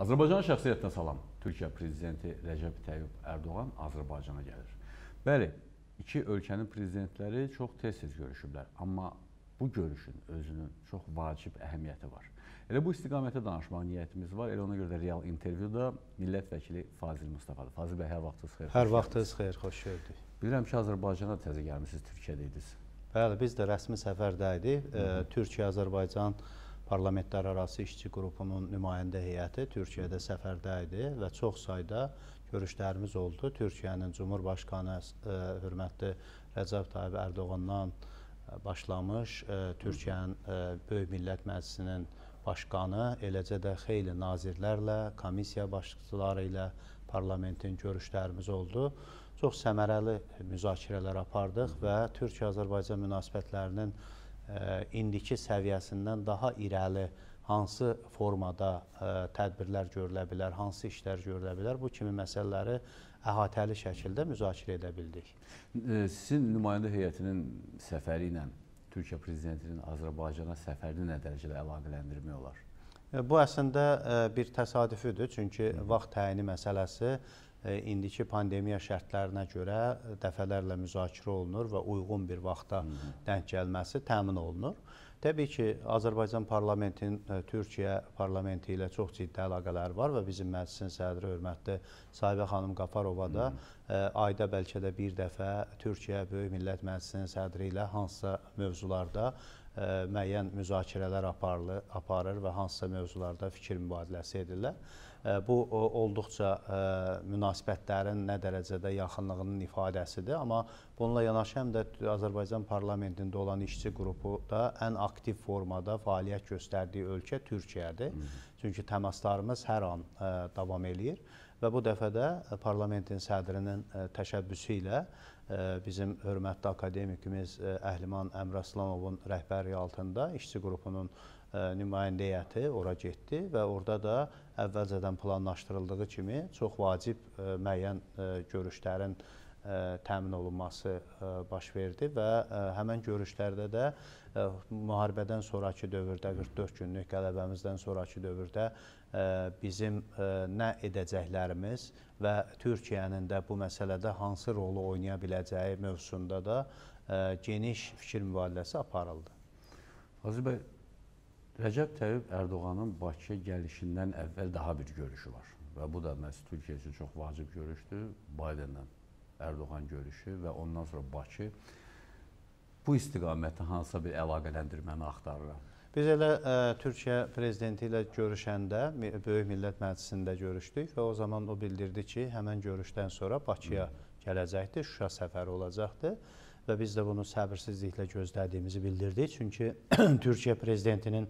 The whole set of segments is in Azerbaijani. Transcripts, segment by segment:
Azərbaycan şəxsiyyətinə salam. Türkiyə prezidenti Rəcəb Tayyib Ərdoğan Azərbaycana gəlir. Bəli, iki ölkənin prezidentləri çox tez-tez görüşüblər, amma bu görüşün özünün çox vacib əhəmiyyəti var. Elə bu istiqamətə danışmaq niyyətimiz var. Elə ona görə də real intervyuda millət vəkili Fazil Mustafadır. Fazil bəy, hər vaxtınız xeyir. Hər vaxtınız xeyir, xoş gəldik. Bilirəm ki, Azərbaycana təzə gəlmisiniz, Türkiyədə idiniz. Bəli, biz də rəsmi səfərdə idik. Türkiyə-Azərbaycan e, Parlamentlərarası İşçi qrupunun nümayəndə heyəti Türkiyədə səfərdə idi və çox sayda görüşlərimiz oldu. Türkiyənin Cumhurbaşqanı ə, e, hörmətli Rəcəb Tayyib Ərdoğandan e, başlamış ə, e, Türkiyənin Böyük Millət Məclisinin başqanı, eləcə də xeyli nazirlərlə, komissiya başçıları ilə parlamentin görüşlərimiz oldu. Çox səmərəli müzakirələr apardıq və Türkiyə-Azərbaycan münasibətlərinin E, indiki səviyyəsindən daha irəli hansı formada e, tədbirlər görülə bilər, hansı işlər görülə bilər, bu kimi məsələləri əhatəli şəkildə müzakirə edə bildik. E, sizin nümayəndə heyətinin səfəri ilə Türkiyə prezidentinin Azərbaycana səfərini nə dərəcədə əlaqələndirmək olar? Bu əslində bir təsadüfüdür, çünki vaxt təyini məsələsi E, indiki pandemiya şərtlərinə görə e, dəfələrlə müzakirə olunur və uyğun bir vaxta denk gəlməsi təmin olunur. Təbii ki, Azərbaycan parlamentinin e, Türkiyə parlamenti ilə çox ciddi əlaqələri var və bizim məclisin sədri hörmətli Sahibə xanım Qafarova da ayda bəlkə də bir dəfə Türkiyə Böyük Millət Məclisinin sədri ilə hansısa mövzularda müəyyən müzakirələr aparılır, aparır və hansısa mövzularda fikir mübadiləsi edirlər bu olduqca e, münasibətlərin nə dərəcədə yaxınlığının ifadəsidir. Amma bununla yanaşı həm də Azərbaycan parlamentində olan işçi qrupu da ən aktiv formada fəaliyyət göstərdiyi ölkə Türkiyədir. Çünki təmaslarımız hər an e, davam eləyir və bu dəfə də parlamentin sədrinin e, təşəbbüsü ilə bizim hörmətli akademikimiz Əhliman Əmrəslamovun rəhbərliyi altında işçi qrupunun E, nümayəndə heyəti ora getdi və orada da əvvəlcədən planlaşdırıldığı kimi çox vacib e, müəyyən e, görüşlərin təmin olunması baş verdi və həmən görüşlərdə də müharibədən sonrakı dövrdə 44 günlük qələbəmizdən sonrakı dövrdə bizim nə edəcəklərimiz və Türkiyənin də bu məsələdə hansı rolu oynaya biləcəyi mövzusunda da geniş fikir mübadiləsi aparıldı. Aziz bəy, Rəcəb Tayyib Ərdoğanın Bakıya gəlişindən əvvəl daha bir görüşü var və bu da məhz Türkiyə üçün çox vacib görüşdür. Baydenlə Ərdoğan görüşü və ondan sonra Bakı bu istiqamətdə hansısa bir əlaqələndirməni axtarıram. Biz elə ə, e, Türkiyə prezidenti ilə görüşəndə Böyük Millət Məclisində görüşdük və o zaman o bildirdi ki, həmin görüşdən sonra Bakıya gələcəkdir, Şuşa səfəri olacaqdır və biz də bunu səbirsizliklə gözlədiyimizi bildirdik. Çünki Türkiyə prezidentinin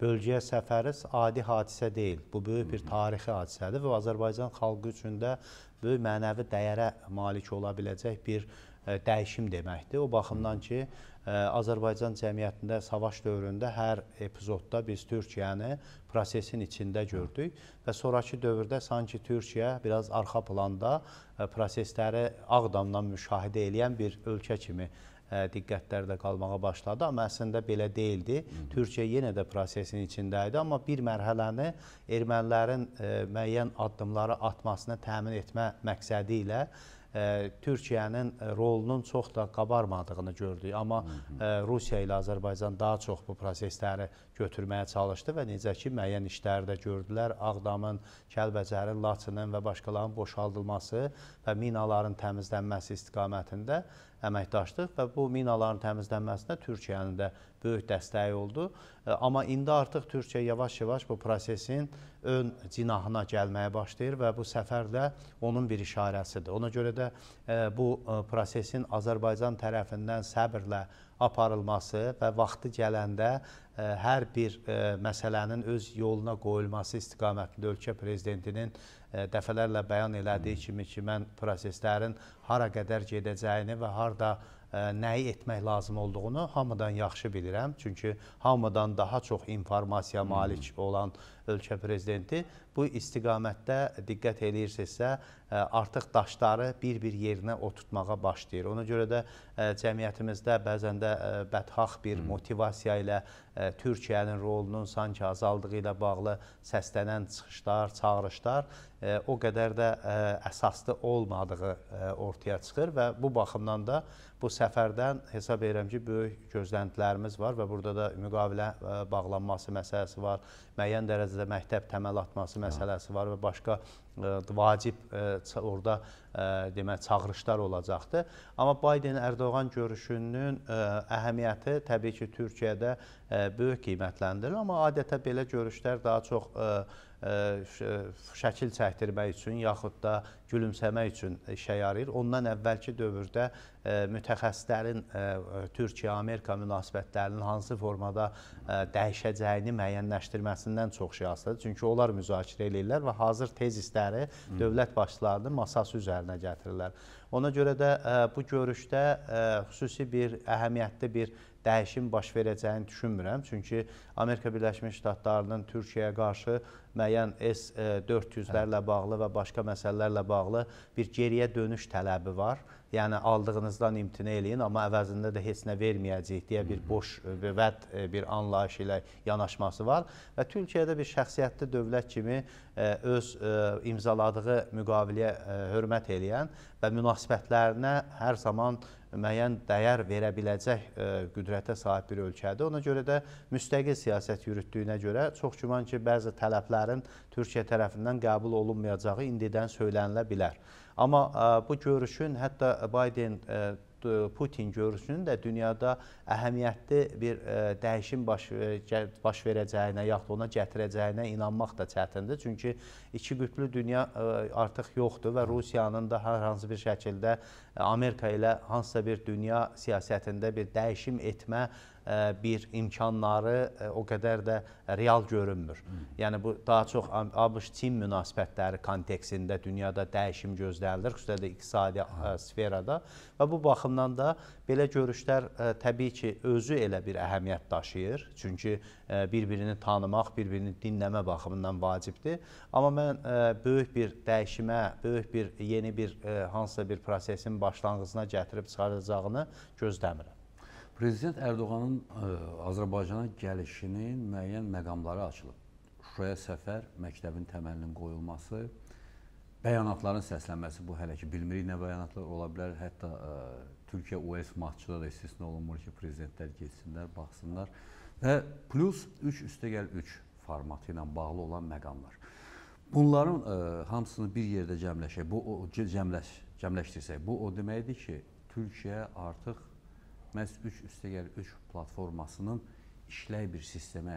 bölgəyə səfəri adi hadisə deyil. Bu böyük bir tarixi hadisədir və Azərbaycan xalqı üçün də böyük mənəvi dəyərə malik ola biləcək bir e, dəyişim deməkdir. O baxımdan ki, Azərbaycan cəmiyyətində savaş dövründə hər epizodda biz Türkiyəni prosesin içində gördük və sonrakı dövrdə sanki Türkiyə biraz arxa planda e, prosesləri Ağdamdan müşahidə edən bir ölkə kimi e, diqqətlərdə qalmağa başladı. Amma əslində belə deyildi. Türkiyə yenə də prosesin içində idi, amma bir mərhələni ermənilərin e, müəyyən addımları atmasını təmin etmə məqsədi ilə Türkiyənin e, rolunun çox da qabarmadığını gördük. Amma e, Rusiya ilə Azərbaycan daha çox bu prosesləri götürməyə çalışdı və necə ki, müəyyən işləri də gördülər. Ağdamın, Kəlbəcərin, Laçının və başqalarının boşaldılması və minaların təmizlənməsi istiqamətində əməkdaşlıq və bu minaların təmizlənməsinə Türkiyənin də böyük dəstəyi oldu. E, amma indi artıq Türkiyə yavaş-yavaş bu prosesin ön cinahına gəlməyə başlayır və bu səfər də onun bir işarəsidir. Ona görə də e, bu e, prosesin Azərbaycan tərəfindən səbirlə aparılması və vaxtı gələndə e, hər bir e, məsələnin öz yoluna qoyulması istiqamətində ölkə prezidentinin e, dəfələrlə bəyan elədiyi kimi ki, mən proseslərin hara qədər gedəcəyini və harda nəyi etmək lazım olduğunu hamıdan yaxşı bilirəm. Çünki hamıdan daha çox informasiya hmm. malik olan ölkə prezidenti bu istiqamətdə diqqət eləyirsinizsə, artıq daşları bir-bir yerinə oturtmağa başlayır. Ona görə də cəmiyyətimizdə bəzən də bədxaq bir hmm. motivasiya ilə Türkiyənin rolunun sanki azaldığı ilə bağlı səslənən çıxışlar, çağırışlar o qədər də əsaslı olmadığı ortaya çıxır və bu baxımdan da bu səfərdən hesab edirəm ki, böyük gözləntilərimiz var və burada da müqavilə e, bağlanması məsələsi var, müəyyən dərəcədə məktəb təməl atması məsələsi var və başqa e, vacib e, orada demək çağırışlar olacaqdır. Amma Biden-Erdoğan görüşünün əhəmiyyəti təbii ki, Türkiyədə böyük qiymətləndirilir, amma adətə belə görüşlər daha çox E, e, şəkil çəkdirmək üçün, yaxud da gülümsəmək üçün işə yarayır. Ondan əvvəlki dövrdə e, mütəxəssislərin Türkiyə-Amerika münasibətlərinin hansı formada dəyişəcəyini müəyyənləşdirməsindən çox şey asılıdır. Çünki onlar müzakirə eləyirlər və hazır tezisləri dövlət başçılarının masası üzərinə gətirirlər. Ona görə də bu görüşdə xüsusi bir əhəmiyyətli bir dəyişim baş verəcəyini düşünmürəm. Çünki Amerika Birləşmiş Ştatlarının Türkiyəyə qarşı müəyyən S-400-lərlə e, hə. bağlı və başqa məsələlərlə bağlı bir geriyə dönüş tələbi var. Yəni aldığınızdan imtina eləyin, amma əvəzində də heç nə verməyəcəyik deyə bir boş e, bir vəd e, bir anlayış ilə yanaşması var və Türkiyədə bir şəxsiyyətli dövlət kimi E, öz e, imzaladığı müqaviləyə e, hörmət eləyən və münasibətlərinə hər zaman müəyyən dəyər verə biləcək qüdrətə sahib bir ölkədir. Ona görə də müstəqil siyasət yürütdüyünə görə çox güman ki, bəzi tələblərin Türkiyə tərəfindən qəbul olunmayacağı indidən söylənilə bilər. Amma bu görüşün hətta Biden tərəfindən E, Putin görüşünün də dünyada əhəmiyyətli bir e, dəyişim baş e, baş verəcəyinə, yaxud ona gətirəcəyinə inanmaq da çətindir. Çünki iki qütblü dünya artıq yoxdur və Rusiyanın da hər hansı bir şəkildə Amerika ilə hansısa bir dünya siyasətində bir dəyişim etmə E, bir imkanları e, o qədər də real görünmür. Yəni bu daha çox ABŞ-Çin münasibətləri kontekstində dünyada dəyişim gözlənilir, xüsusilə də iqtisadi e, sferada və bu baxımdan da belə görüşlər təbii ki, özü elə bir əhəmiyyət daşıyır. Çünki bir-birini tanımaq, bir-birini dinləmə baxımından vacibdir. Amma mən böyük bir dəyişimə, böyük bir yeni bir hansısa bir prosesin başlanğıcına gətirib çıxaracağını gözləmirəm. Prezident Ərdoğanın ə, e, Azərbaycana gəlişinin müəyyən məqamları açılıb. Şuşaya səfər, məktəbin təməlinin qoyulması, bəyanatların səslənməsi, bu hələ ki bilmirik nə bəyanatlar ola bilər. Hətta ə, e, Türkiyə US matçıda da istisna olunmur ki, prezidentlər getsinlər, baxsınlar və plus 3 üstəgəl 3 formatı ilə bağlı olan məqamlar. Bunların ə, e, hamısını bir yerdə cəmləşək, bu o, cəmləş, cəmləşdirsək, bu o deməkdir ki, Türkiyə artıq məhz 3 üstəgəl 3 platformasının işləy bir sistemə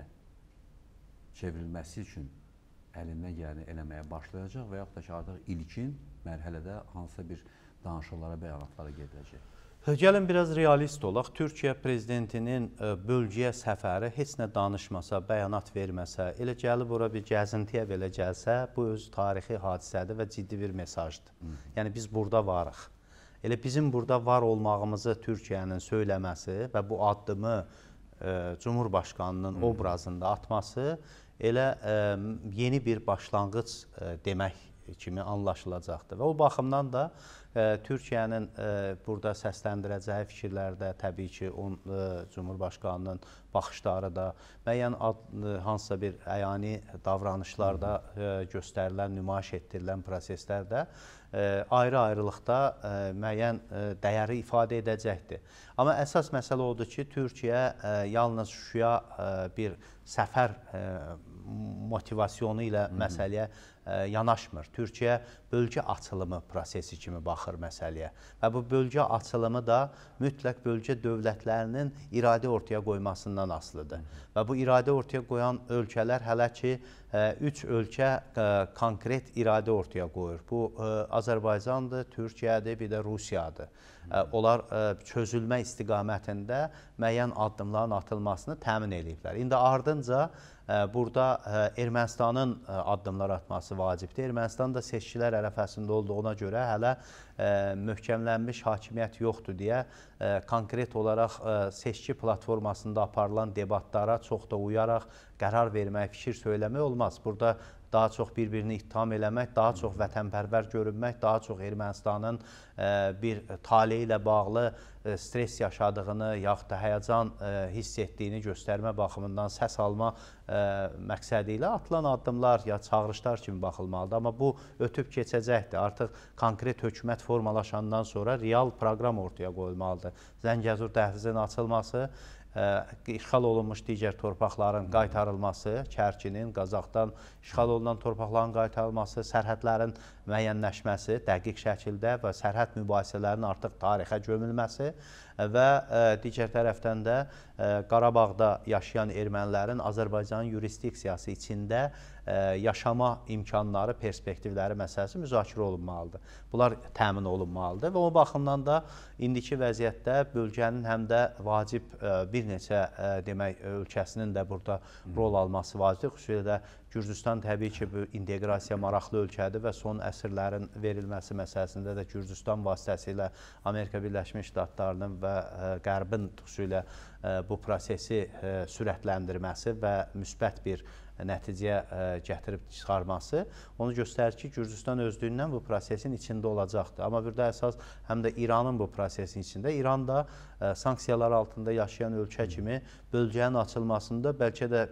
çevrilməsi üçün əlindən gələni eləməyə başlayacaq və yaxud da ki, artıq ilkin mərhələdə hansısa bir danışıqlara, bəyanatlara gediləcək. Hə, gəlin biraz realist olaq. Türkiyə prezidentinin e, bölgəyə səfəri heç nə danışmasa, bəyanat verməsə, elə gəlib ora bir gəzintiyə belə gəlsə, bu öz tarixi hadisədir və ciddi bir mesajdır. Hı. Yəni biz burada varıq. Elə bizim burada var olmağımızı Türkiyənin söyləməsi və bu addımı ə, e, Cumhurbaşqanının Hı -hı. obrazında atması elə ə, e, yeni bir başlanğıc ə, e, demək E, kimi anlaşılacaqdır. Və o baxımdan da ə, e, Türkiyənin ə, e, burada səsləndirəcəyi fikirlərdə təbii ki, on ə, Cumhurbaşqanının baxışları da müəyyən ad, ə, hansısa bir əyani davranışlarda ə, göstərilən, nümayiş etdirilən proseslərdə ayrı-ayrılıqda müəyyən ə, dəyəri ifadə edəcəkdir. Amma əsas məsələ odur ki, Türkiyə ə, yalnız Şuşaya ə, bir səfər motivasiyonu ilə məsələyə E, yanaşmır. Türkiyə bölgə açılımı prosesi kimi baxır məsələyə və bu bölgə açılımı da mütləq bölgə dövlətlərinin iradə ortaya qoymasından asılıdır. Və bu iradə ortaya qoyan ölkələr hələ ki, e, üç ölkə e, konkret iradə ortaya qoyur. Bu, Azərbaycandır, Türkiyədir, bir də Rusiyadır. Onlar çözülmə istiqamətində müəyyən addımların atılmasını təmin ediblər. İndi ardınca burada Ermənistanın addımlar atması vacibdir. Ermənistan da seçkilər ərəfəsində olduğuna görə hələ E, möhkəmlənmiş hakimiyyət yoxdur deyə e, konkret olaraq e, seçki platformasında aparılan debatlara çox da uyaraq qərar vermək, fikir söyləmək olmaz. Burada daha çox bir-birini ittiham eləmək, daha çox vətənpərvər görünmək, daha çox Ermənistanın bir tali ilə bağlı stres yaşadığını, yaxud da həyəcan hiss etdiyini göstərmə baxımından səs alma məqsədi ilə atılan addımlar ya çağırışlar kimi baxılmalıdır. Amma bu ötüb keçəcəkdir. Artıq konkret hökumət formalaşandan sonra real proqram ortaya qoyulmalıdır. Zəngəzur dəhlizinin açılması, e, işğal olunmuş digər torpaqların qaytarılması, Çərkinin, Qazaxdan işğal olunan torpaqların qaytarılması, sərhədlərin müəyyənləşməsi dəqiq şəkildə və sərhəd mübahisələrinin artıq tarixə gömülməsi və e, digər tərəfdən də e, Qarabağda yaşayan ermənilərin Azərbaycanın yurisdiksiyası içində e, yaşama imkanları, perspektivləri məsələsi müzakirə olunmalıdır. Bunlar təmin olunmalıdır və o baxımdan da indiki vəziyyətdə bölgənin həm də vacib bir neçə demək ölkəsinin də burada rol alması vacibdir. Xüsusilə də Gürcüstan təbii ki, bu inteqrasiya maraqlı ölkədir və son əsrlərin verilməsi məsələsində də Gürcüstan vasitəsilə Amerika Birləşmiş Ştatlarının və e, Qərbin xüsusilə e, bu prosesi e, sürətləndirməsi və müsbət bir nəticə e, gətirib çıxarması onu göstərir ki, Gürcüstan özlüyündən bu prosesin içində olacaqdır. Amma burada əsas həm də İranın bu prosesin içində, İran da e, sanksiyalar altında yaşayan ölkə kimi bölgənin açılmasında bəlkə də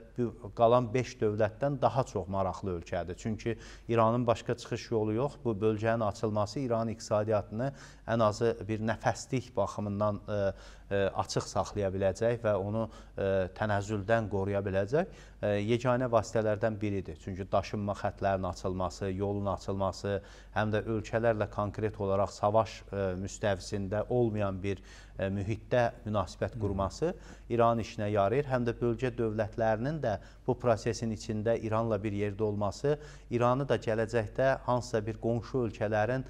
qalan 5 dövlətdən daha çox maraqlı ölkədir. Çünki İranın başqa çıxış yolu yox. Bu bölgənin açılması İran iqtisadiyyatını ən azı bir nəfəslik baxımından e, E, açıq saxlaya biləcək və onu e, tənəzzüldən qoruya biləcək e, yeganə vasitələrdən biridir. Çünki daşınma xətlərinin açılması, yolun açılması, həm də ölkələrlə konkret olaraq savaş müstəvisində olmayan bir mühitdə münasibət qurması İran işinə yarayır. Həm də bölgə dövlətlərinin də bu prosesin içində İranla bir yerdə olması İranı da gələcəkdə hansısa bir qonşu ölkələrin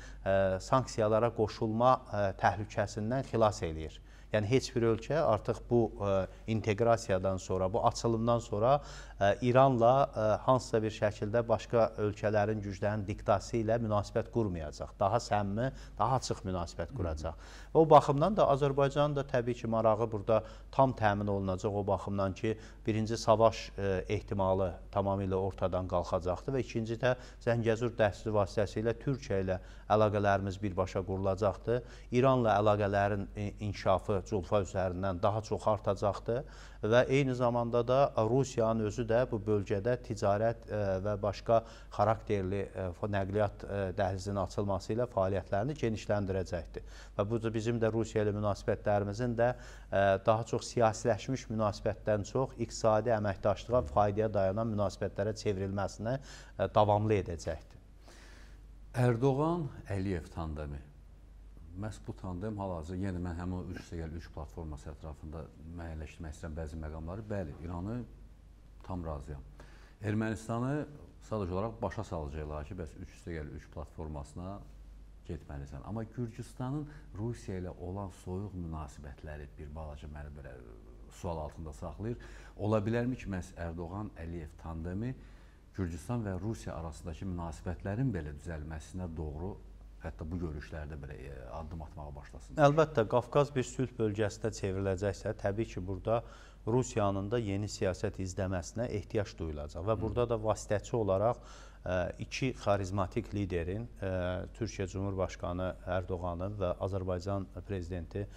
sanksiyalara qoşulma təhlükəsindən xilas eləyir. Yəni heç bir ölkə artıq bu e, inteqrasiyadan sonra, bu açılımdan sonra e, İranla e, hansısa bir şəkildə başqa ölkələrin güclərinin diktası ilə münasibət qurmayacaq. Daha səmimi, daha açıq münasibət quracaq. Və o baxımdan da Azərbaycanın da təbii ki, marağı burada tam təmin olunacaq o baxımdan ki, birinci savaş ehtimalı tamamilə ortadan qalxacaqdır və ikinci də Zəngəzur dəhsli vasitəsilə Türkiyə ilə əlaqələrimiz birbaşa qurulacaqdır. İranla əlaqələrin inkişafı Culfa üzərindən daha çox artacaqdır və eyni zamanda da Rusiyanın özü də bu bölgədə ticarət e, və başqa xarakterli e, nəqliyyat e, dəhlizinin açılması ilə fəaliyyətlərini genişləndirəcəkdir. Və bu da bizim də Rusiya ilə münasibətlərimizin də daha çox siyasiləşmiş münasibətdən çox iqtisadi əməkdaşlığa faydaya dayanan münasibətlərə çevrilməsini davamlı edəcəkdir. Erdoğan Əliyev tandemi məhz bu tandem hal-hazırda yenə mən həmin o 3 səviyyəli 3 platforması ətrafında müəyyənləşdirmək istəyirəm bəzi məqamları. Bəli, İranı tam razıyam. Ermənistanı sadəcə olaraq başa salacaqlar ki, bəs 3 səviyyəli 3 platformasına getməlisən. Amma Gürcüstanın Rusiya ilə olan soyuq münasibətləri bir balaca məni belə e, sual altında saxlayır. Ola bilərmi ki, məhz Ərdoğan-Əliyev tandemi Gürcüstan və Rusiya arasındakı münasibətlərin belə düzəlməsinə doğru hətta bu görüşlərdə belə e, addım atmağa başlasın? Əlbəttə, Qafqaz bir sülh bölgəsinə çevriləcəksə, təbii ki, burada Rusiyanın da yeni siyasət izləməsinə ehtiyac duyulacaq və burada da vasitəçi olaraq e, iki xarizmatik liderin, e, Türkiyə Cumhurbaşqanı Ərdoğanın və Azərbaycan prezidenti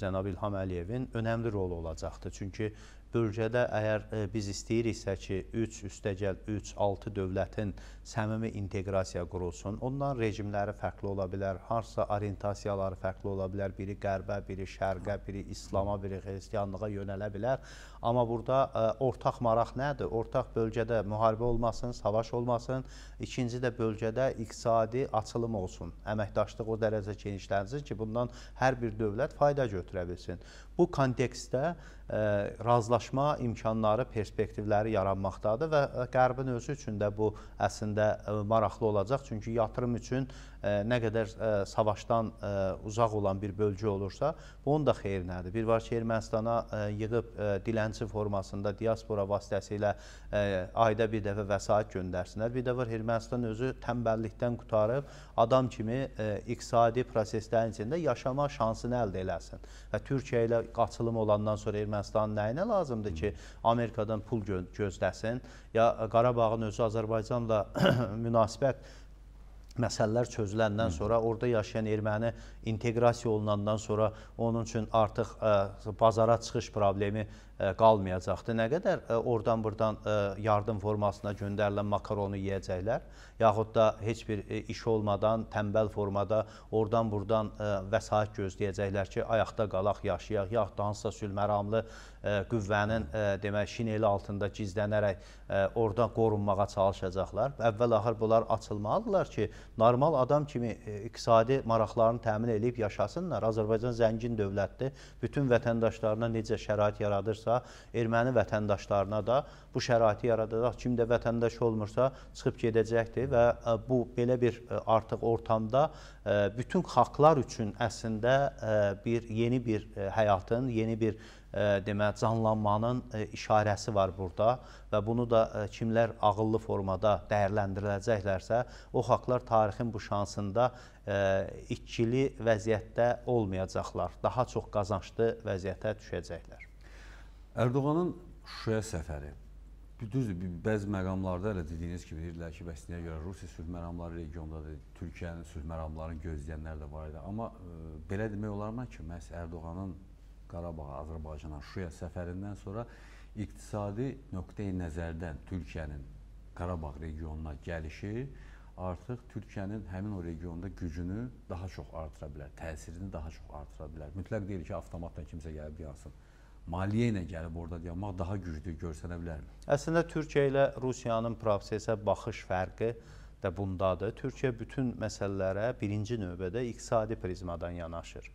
cənab İlham Əliyevin önəmli rolu olacaqdır. Çünki bölgədə əgər biz istəyiriksə ki, 3 üstəgəl 3, 6 dövlətin səmimi inteqrasiya qurulsun, ondan rejimləri fərqli ola bilər, harsa orientasiyaları fərqli ola bilər, biri qərbə, biri şərqə, biri İslama, biri xristiyanlığa yönələ bilər. Amma burada ə, e, ortaq maraq nədir? Ortaq bölgədə müharibə olmasın, savaş olmasın. İkinci də bölgədə iqtisadi açılım olsun. Əməkdaşlıq o dərəcə genişlənsin ki, bundan hər bir dövlət fayda götürə bilsin. Bu kontekstdə e, razılaşma imkanları, perspektivləri yaranmaqdadır və e, Qərbin özü üçün də bu əslində e, maraqlı olacaq. Çünki yatırım üçün nə qədər savaşdan uzaq olan bir bölgə olursa, bunun da xeyrinədir. Bir var ki, Ermənistana yığıb dilənçi formasında diaspora vasitəsilə ayda bir dəfə vəsait göndərsinlər. Bir də var, Ermənistan özü təmbəllikdən qutarıb adam kimi iqtisadi proseslərin içində yaşama şansını əldə eləsin. Və Türkiyə ilə qaçılım olandan sonra Ermənistanın nəyinə lazımdır ki, Amerikadan pul gö gözləsin? Ya Qarabağın özü Azərbaycanla münasibət məsələlər çözüləndən sonra orada yaşayan erməni inteqrasiya olunandan sonra onun üçün artıq ə, e, bazara çıxış problemi ə, e, qalmayacaqdı. Nə qədər ə, e, oradan burdan ə, yardım formasına göndərilən makaronu yeyəcəklər, yaxud da heç bir ə, iş olmadan tənbəl formada oradan burdan ə, vəsait gözləyəcəklər ki, ayaqda qalaq, yaşayaq, yaxud da hansısa sülməramlı ə, qüvvənin ə, demək şineli altında gizlənərək ə, orada qorunmağa çalışacaqlar. Əvvəl axır bunlar açılmalıdırlar ki, normal adam kimi ə, iqtisadi maraqlarını təmin edir eləyib yaşasınlar. Azərbaycan zəngin dövlətdir. Bütün vətəndaşlarına necə şərait yaradırsa, erməni vətəndaşlarına da bu şəraiti yaradacaq. Kim də vətəndaş olmursa çıxıb gedəcəkdir və e, bu belə bir e, artıq ortamda e, bütün xalqlar üçün əslində bir yeni bir həyatın, yeni bir demə canlanmanın işarəsi var burada və bunu da kimlər ağıllı formada dəyərləndiriləcəklərsə, o xalqlar tarixin bu şansında ikili vəziyyətdə olmayacaqlar. Daha çox qazançlı vəziyyətə düşəcəklər. Ərdoğanın Şuşaya səfəri Düzdür, bəzi məqamlarda elə dediyiniz kimi deyirlər ki, bəs niyə görə Rusiya sülh məramları regiondadır, Türkiyənin sülh məramlarını gözləyənlər də var idi. Amma e, belə demək olarmı ki, məhz Ərdoğanın Qarabağa, Azərbaycana, Şuşaya səfərindən sonra iqtisadi nöqtəyi nəzərdən Türkiyənin Qarabağ regionuna gəlişi artıq Türkiyənin həmin o regionda gücünü daha çox artıra bilər, təsirini daha çox artıra bilər. Mütləq deyil ki, avtomatla kimsə gəlib yansın maliyyə ilə gəlib orada dayanmaq daha güclü görsənə bilərmi? Əslində Türkiyə ilə Rusiyanın prosesə baxış fərqi də bundadır. Türkiyə bütün məsələlərə birinci növbədə iqtisadi prizmadan yanaşır.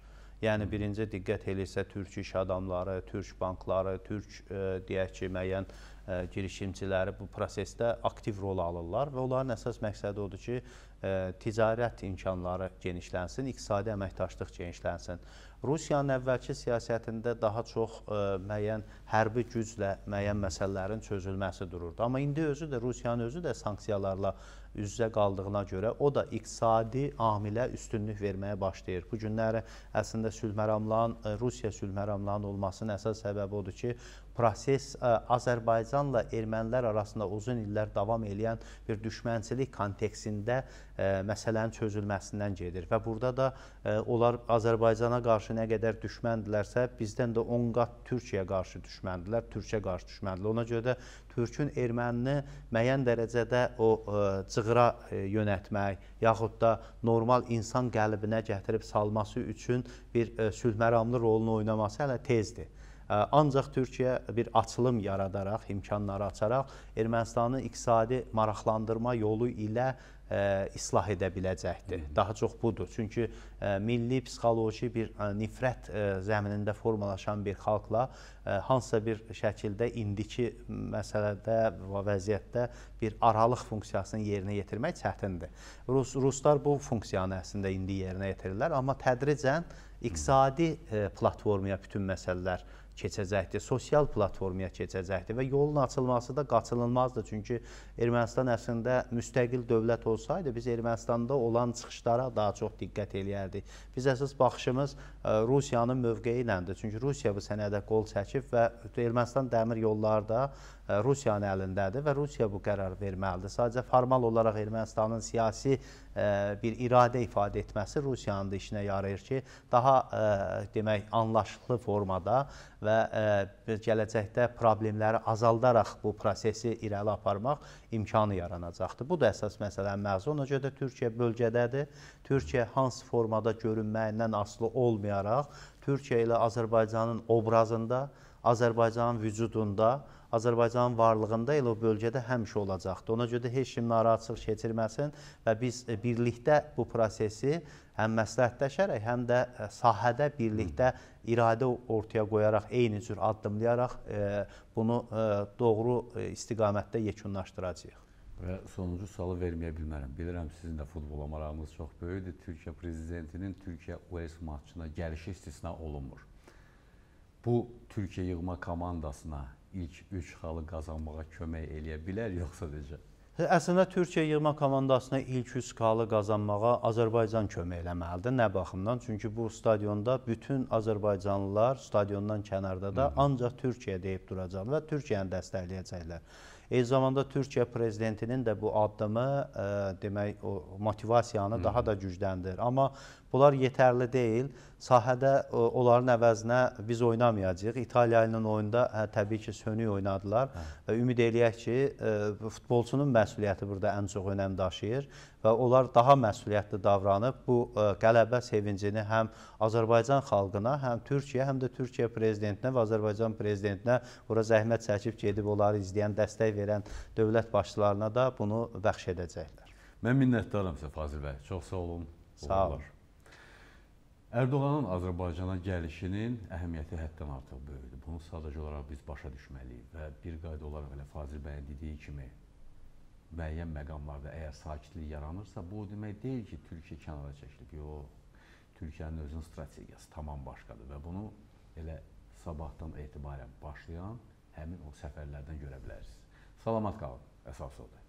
Yəni birinci diqqət elirsə türk iş adamları, türk bankları, türk e, deyək ki, müəyyən e, girişimçiləri bu prosesdə aktiv rol alırlar və onların əsas məqsədi odur ki, e, ticarət imkanları genişlənsin, iqtisadi əməkdaşlıq genişlənsin. Rusiyanın əvvəlki siyasətində daha çox ə, e, müəyyən hərbi güclə müəyyən məsələlərin çözülməsi dururdu. Amma indi özü də Rusiyanın özü də sanksiyalarla üz-üzə qaldığına görə o da iqtisadi amilə üstünlük verməyə başlayır. Bu günləri əslində sülhməramlan, e, Rusiya sülhməramlanın olmasının əsas səbəbi odur ki, proses e, Azərbaycanla ermənilər arasında uzun illər davam eləyən bir düşmənçilik kontekstində e, məsələnin çözülməsindən gedir və burada da onlar Azərbaycana qarşı nə qədər düşməndilərsə, bizdən də 10 qat Türkiyəyə qarşı düşməndilər, Türkiyə qarşı düşməndilər. Ona görə də türkün ermənini müəyyən dərəcədə o ə, e, cığra ə, e, yönətmək, yaxud da normal insan qəlbinə gətirib salması üçün bir ə, e, sülhməramlı rolunu oynaması hələ tezdir. Ancaq Türkiyə bir açılım yaradaraq, imkanları açaraq Ermənistanı iqtisadi maraqlandırma yolu ilə islah edə biləcəkdir. Daha çox budur. Çünki milli psixoloji bir nifrət zəminində formalaşan bir xalqla hansısa bir şəkildə indiki məsələdə və vəziyyətdə bir aralıq funksiyasını yerinə yetirmək çətindir. Rus ruslar bu funksiyanı əslində indi yerinə yetirirlər, amma tədricən iqtisadi platformaya bütün məsələlər keçəcəkdir, sosial platformaya keçəcəkdir və yolun açılması da qaçınılmazdır. Çünki Ermənistan əslində müstəqil dövlət olsaydı, biz Ermənistanda olan çıxışlara daha çox diqqət eləyərdik. Biz əsas baxışımız e, Rusiyanın mövqeyi iləndir. Çünki Rusiya bu sənədə qol çəkib və Ermənistan dəmir yolları da Rusiyanın əlindədir və Rusiya bu qərar verməlidir. Sadəcə formal olaraq Ermənistanın siyasi bir iradə ifadə etməsi Rusiyanın da işinə yarayır ki, daha demək anlaşıqlı formada və gələcəkdə problemləri azaldaraq bu prosesi irəli aparmaq imkanı yaranacaqdır. Bu da əsas məsələnin məğzi. Ona görə də Türkiyə bölgədədir. Türkiyə hansı formada görünməyindən asılı olmayaraq Türkiyə ilə Azərbaycanın obrazında, Azərbaycanın vücudunda, Azərbaycanın varlığında elə o bölgədə həmişə olacaqdır. Ona görə də heç kim narahatçılıq keçirməsin və biz e, birlikdə bu prosesi həm məsləhətləşərək, həm də e, sahədə birlikdə iradə ortaya qoyaraq, eyni cür addımlayaraq e, bunu doğru istiqamətdə yekunlaşdıracağıq və sonuncu sualı verməyə bilmərəm. Bilirəm sizin də futbola marağınız çox böyükdür. Türkiyə prezidentinin Türkiyə Wales maçına gəlişi istisna olunmur. Bu Türkiyə yığma komandasına ilk 3 xalı qazanmağa kömək eləyə bilər yoxsa necə? Hə, əslində Türkiyə yığma komandasına ilk 3 skalı qazanmağa Azərbaycan kömək eləməlidir. Nə baxımdan? Çünki bu stadionda bütün Azərbaycanlılar stadiondan kənarda da ancaq Türkiyə deyib duracaqlar və Türkiyəni dəstəkləyəcəklər. Eyni zamanda Türkiyə prezidentinin də bu addımı e, demək o motivasiyanı daha da gücləndirir. Amma Bunlar yetərli deyil. Sahədə e, onların əvəzinə biz oynamayacağıq. İtaliya ilə oyunda hə, təbii ki, sönük oynadılar hə. və ümid eləyək ki, e, futbolçunun məsuliyyəti burada ən çox önəm daşıyır və onlar daha məsuliyyətli davranıb bu e, qələbə sevincini həm Azərbaycan xalqına, həm Türkiyə, həm də Türkiyə prezidentinə və Azərbaycan prezidentinə ora zəhmət çəkib gedib onları izləyən, dəstək verən dövlət başçılarına da bunu bəxş edəcəklər. Mən minnətdaram sizə Fazil bəy. Çox sağ olun. Sağ olun. Ərdoğanın Azərbaycana gəlişinin əhəmiyyəti həddən artıq böyükdür. Bunu sadəcə olaraq biz başa düşməliyik və bir qayda olaraq elə Fazil bəyin dediyi kimi müəyyən məqamlarda əgər sakitlik yaranırsa, bu o demək deyil ki, Türkiyə kənara çəkilib. Yox, Türkiyənin özünün strategiyası tamam başqadır və bunu elə sabahdan etibarən başlayan həmin o səfərlərdən görə bilərsiniz. Salamat qalın, əsas odur.